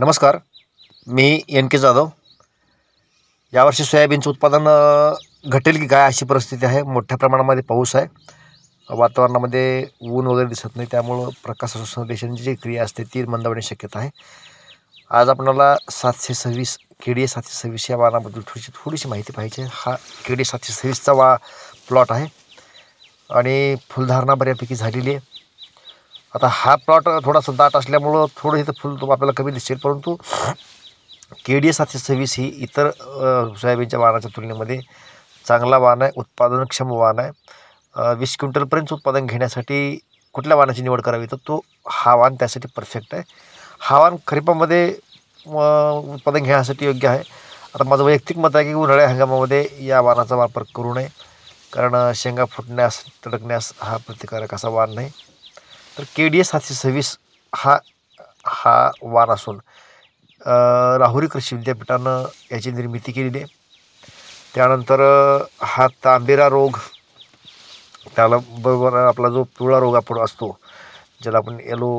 नमस्कार मी एन के जाधव यावर्षी सोयाबीनचं उत्पादन घटेल की काय अशी परिस्थिती आहे मोठ्या प्रमाणामध्ये पाऊस आहे वातावरणामध्ये ऊन वगैरे दिसत नाही त्यामुळं प्रकाश जी क्रिया असते ती मंदावण्याची शक्यता आहे आज आपणाला सातशे सव्वीस के सातशे सव्वीस या वाहनाबद्दल थोडीशी थोडीशी माहिती पाहिजे हा के सातशे सव्वीसचा वा प्लॉट आहे आणि फुलधारणा बऱ्यापैकी झालेली आहे आता हा प्लॉट थोडासा दाट असल्यामुळं थोडं इथं फुल तो आपल्याला कमी दिसेल परंतु के डी सातशे सव्वीस ही इतर सोयाबीनच्या वाहनाच्या तुलनेमध्ये चांगला वाहन आहे उत्पादनक्षम वाहन आहे वीस क्विंटलपर्यंत उत्पादन घेण्यासाठी कुठल्या वाहनाची निवड करावी तर तो हा वाहन त्यासाठी परफेक्ट आहे हा वाहन खरीपामध्ये उत्पादन घेण्यासाठी योग्य आहे आता माझं वैयक्तिक मत आहे की उन्हाळ्या हंगामामध्ये या वाहनाचा वापर करू नये कारण शेंगा फुटण्यास तडकण्यास हा प्रतिकारक असा वाहन नाही तर के डी एस सातशे सव्वीस हा हा वार असून राहुरी कृषी विद्यापीठानं याची निर्मिती केलेली आहे त्यानंतर हा तांबेरा रोग त्याला बरोबर आपला जो पिवळा रोग आपण असतो ज्याला आपण येलो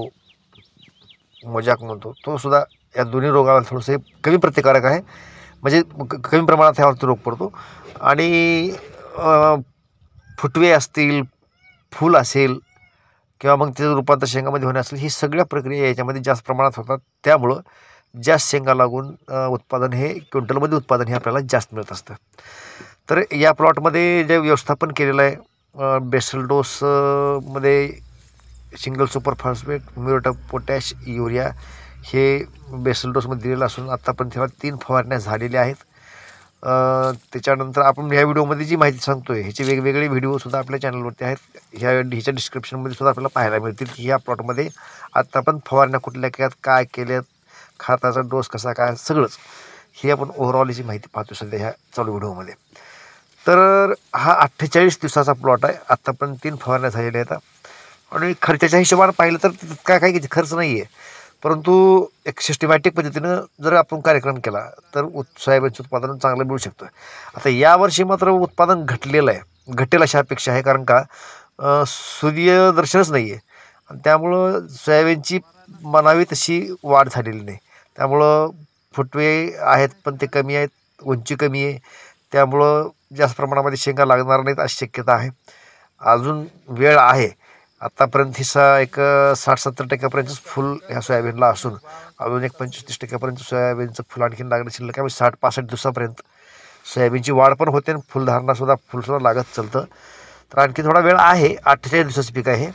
मजाक म्हणतो तो सुद्धा या दोन्ही रोगाला थोडंसं कमी प्रतिकारक आहे म्हणजे कमी प्रमाणात ह्यावरती रोग पडतो आणि फुटवे असतील फूल असेल किंवा मग त्याचं रूपांतर शेंगामध्ये होणे असेल ही सगळ्या प्रक्रिया याच्यामध्ये जास्त प्रमाणात होतात त्यामुळं जास्त शेंगा लागून उत्पादन हे क्विंटलमध्ये उत्पादन हे आपल्याला जास्त मिळत असतं तर या प्लॉटमध्ये जे व्यवस्थापन केलेलं आहे बेसलडोसमध्ये single super phosphate muriate potash urea हे बेसलडोसमध्ये दिलेलं असून आत्तापर्यंत तीन फवारण्या झालेल्या आहेत त्याच्यानंतर आपण ह्या व्हिडिओमध्ये जी माहिती सांगतो आहे ह्याचे वेगवेगळे व्हिडिओसुद्धा आपल्या चॅनलवरती आहेत ह्या ह्याच्या डिस्क्रिप्शनमध्ये सुद्धा आपल्याला पाहायला मिळतील की ह्या प्लॉटमध्ये आत्ता आपण फवारण्या कुठल्या केल्यात काय केल्यात खाताचा डोस कसा काय सगळंच ही आपण ओव्हरऑल ही माहिती पाहतो सध्या ह्या चालू व्हिडिओमध्ये तर हा अठ्ठेचाळीस दिवसाचा प्लॉट आहे आत्ता पण तीन फवारण्या झालेल्या आहेत आणि खर्चाच्या हिशोबाने पाहिलं तर तितका काही खर्च नाही आहे परंतु एक सिस्टमॅटिक पद्धतीनं जर आपण कार्यक्रम केला तर उत् सोयाबीनचं उत्पादन चांगलं मिळू शकतं आता यावर्षी मात्र उत्पादन घटलेलं आहे घटेल अशा अपेक्षा आहे कारण का सूर्यदर्शनच नाही आहे आणि त्यामुळं सोयाबीनची मनावी तशी वाढ झालेली नाही त्यामुळं फुटवे आहेत पण ते कमी आहेत उंची कमी आहे त्यामुळं जास्त प्रमाणामध्ये शेंगा लागणार नाहीत अशी शक्यता आहे अजून वेळ आहे आत्तापर्यंत हिस्सा एक साठ सत्तर टक्क्यापर्यंतच फुल ह्या सोयाबीनला असून अजून एक पंचवीस तीस टक्क्यापर्यंत सोयाबीनचं फुल आणखीन लागणं शिल्लक आहे म्हणजे साठ पासष्ट दिवसापर्यंत सोयाबीनची वाढ पण होते आणि फुलधारणासुद्धा फुलसुद्धा लागत चालतं तर आणखी थोडा वेळ आहे अठ्ठेचाळीस दिवसाचं पीक आहे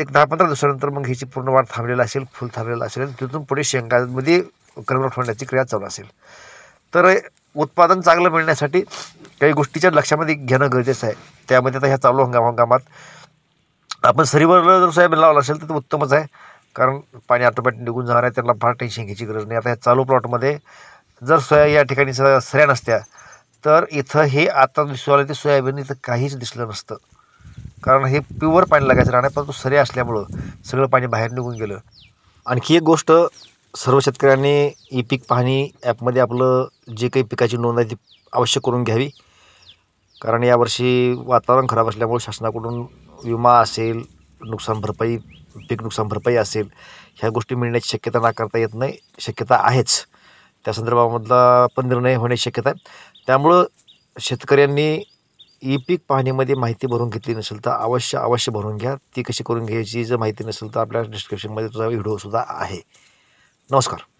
एक दहा पंधरा दिवसानंतर मग हिची पूर्ण वाढ थांबलेला असेल फुल थांबलेलं असेल तिथून पुढे शेंगांमध्ये करमणूक ठेवण्याची क्रिया चालू असेल तर उत्पादन चांगलं मिळण्यासाठी काही गोष्टीच्या लक्षामध्ये घेणं गरजेचं आहे त्यामध्ये आता ह्या चालू हंगाम हंगामात आपण सरीवर जर सोयाबीन लावलं असेल तर उत्तमच आहे कारण पाणी ऑटोमॅटिक निघून जाणार आहे त्यांना फार टेन्शन घ्यायची गरज नाही आता ह्या चालू प्लॉटमध्ये जर सोया या ठिकाणी सऱ्या नसत्या तर इथं हे आता दिसू आलं ते सोयाबीन इथं काहीच दिसलं नसतं कारण हे प्युअर पाणी लागायचं राहणार परंतु सरे असल्यामुळं सगळं पाणी बाहेर निघून गेलं आणखी एक गोष्ट सर्व शेतकऱ्यांनी ई पीक पाहणी ॲपमध्ये आपलं जे काही पिकाची नोंद आहे ती आवश्यक करून घ्यावी कारण यावर्षी वातावरण खराब असल्यामुळे शासनाकडून विमा असेल नुकसान भरपाई पीक नुकसान भरपाई असेल ह्या गोष्टी मिळण्याची शक्यता नाकारता येत नाही शक्यता आहेच त्या संदर्भामधला पण निर्णय होण्याची शक्यता आहे त्यामुळं शेतकऱ्यांनी ई पीक पाहणीमध्ये माहिती भरून घेतली नसेल तर अवश्य अवश्य भरून घ्या ती कशी करून घ्यायची जर माहिती नसेल तर आपल्या डिस्क्रिप्शनमध्ये तुझा व्हिडिओसुद्धा आहे नमस्कार